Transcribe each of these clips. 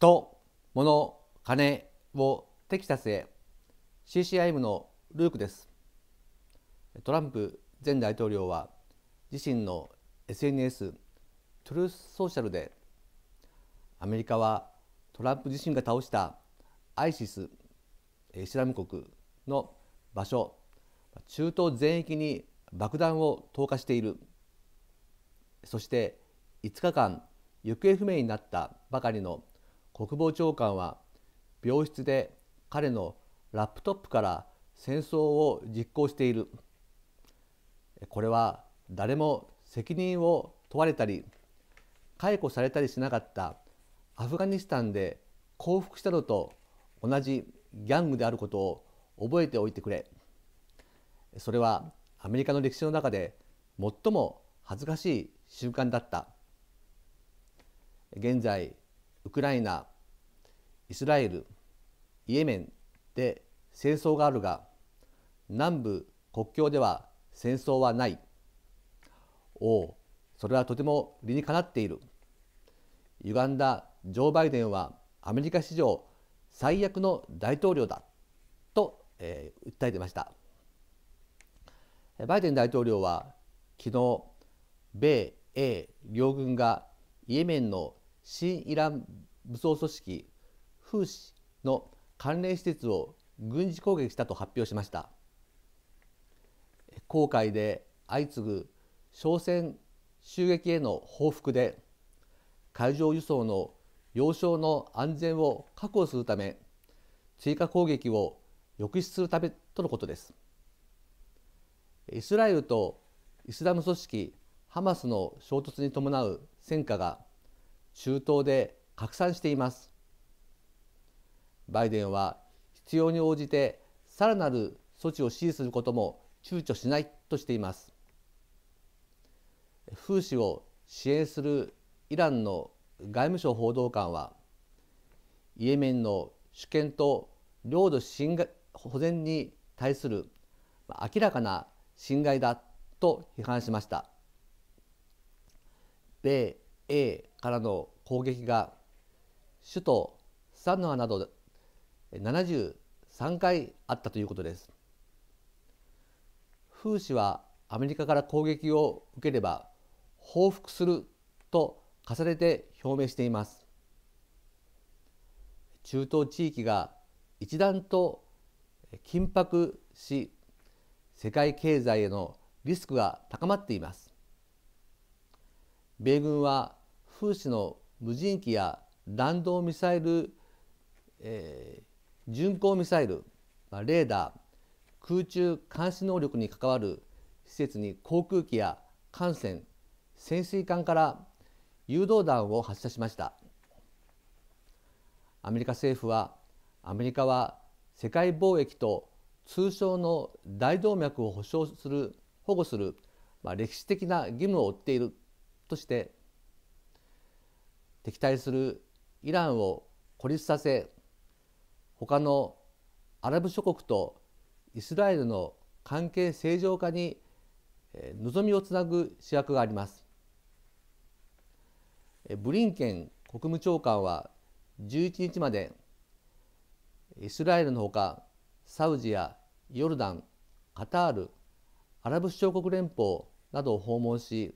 人、物、金をテキサスへ CCIM のルークです。トランプ前大統領は自身の SNS トゥルースソーシャルでアメリカはトランプ自身が倒したアイシスイスラム国の場所中東全域に爆弾を投下しているそして5日間行方不明になったばかりの国防長官は病室で彼のラップトップから戦争を実行しているこれは誰も責任を問われたり解雇されたりしなかったアフガニスタンで降伏したのと同じギャングであることを覚えておいてくれそれはアメリカの歴史の中で最も恥ずかしい瞬間だった現在ウクライナイスラエルイエメンで戦争があるが南部国境では戦争はないおおそれはとても理にかなっている歪んだジョー・バイデンはアメリカ史上最悪の大統領だと、えー、訴えてましたバイデン大統領は昨日米英両軍がイエメンの新イラン武装組織フーシの関連施設を軍事攻撃したと発表しました航海で相次ぐ商船襲撃への報復で海上輸送の要衝の安全を確保するため追加攻撃を抑止するためとのことですイスラエルとイスラム組織ハマスの衝突に伴う戦火が中東で拡散していますバイデンは必要に応じてさらなる措置を支持することも躊躇しないとしています風刺を支援するイランの外務省報道官はイエメンの主権と領土侵害保全に対する明らかな侵害だと批判しました米英からの攻撃が首都サンノアなど73回あったということです。風刺はアメリカから攻撃を受ければ報復すると重ねて表明しています。中東地域が一段と緊迫し世界経済へのリスクが高まっています米軍は風刺の無人機や弾道ミサイル、えー、巡航ミサイル、まあ、レーダー空中監視能力に関わる施設に航空機や艦船潜水艦から誘導弾を発射しましたアメリカ政府はアメリカは世界貿易と通商の大動脈を保障する保護する、まあ、歴史的な義務を負っているとして敵対するイランを孤立させ他のアラブ諸国とイスラエルの関係正常化に望みをつなぐ主役がありますブリンケン国務長官は11日までイスラエルのほかサウジやヨルダンカタールアラブ首長国連邦などを訪問し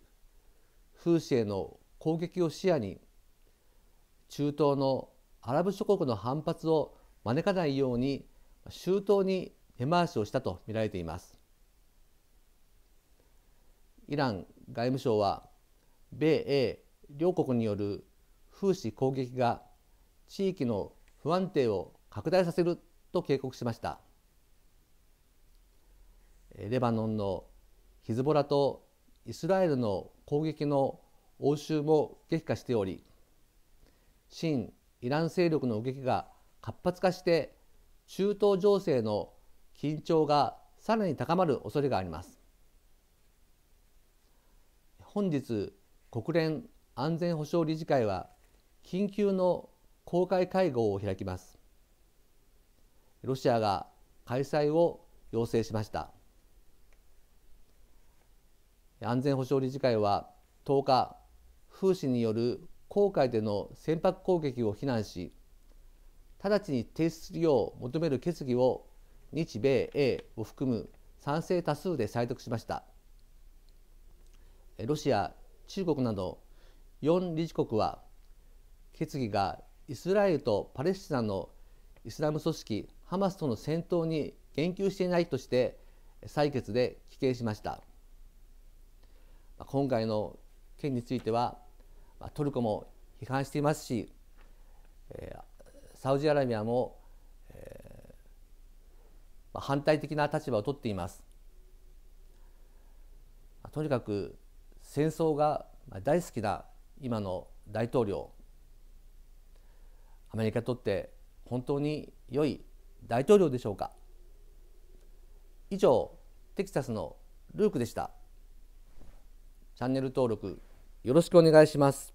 風刺への攻撃を視野に中東のアラブ諸国の反発を招かないように周到に根回しをしたと見られていますイラン外務省は米英両国による風刺攻撃が地域の不安定を拡大させると警告しましたレバノンのヒズボラとイスラエルの攻撃の応酬も激化しており親イラン勢力の動きが活発化して中東情勢の緊張がさらに高まる恐れがあります本日国連安全保障理事会は緊急の公開会合を開きますロシアが開催を要請しました安全保障理事会は10日風刺による黄海での船舶攻撃を非難し直ちに停止するよう求める決議を日米英を含む賛成多数で採択しましたロシア中国など4理事国は決議がイスラエルとパレスチナのイスラム組織ハマスとの戦闘に言及していないとして採決で棄権しました今回の件についてはトルコも批判していますし、サウジアラビアも、反対的な立場を取っています。とにかく戦争が大好きな今の大統領アメリカにとって本当に良い大統領でしょうか以上テキサスのルークでしたチャンネル登録よろしくお願いします。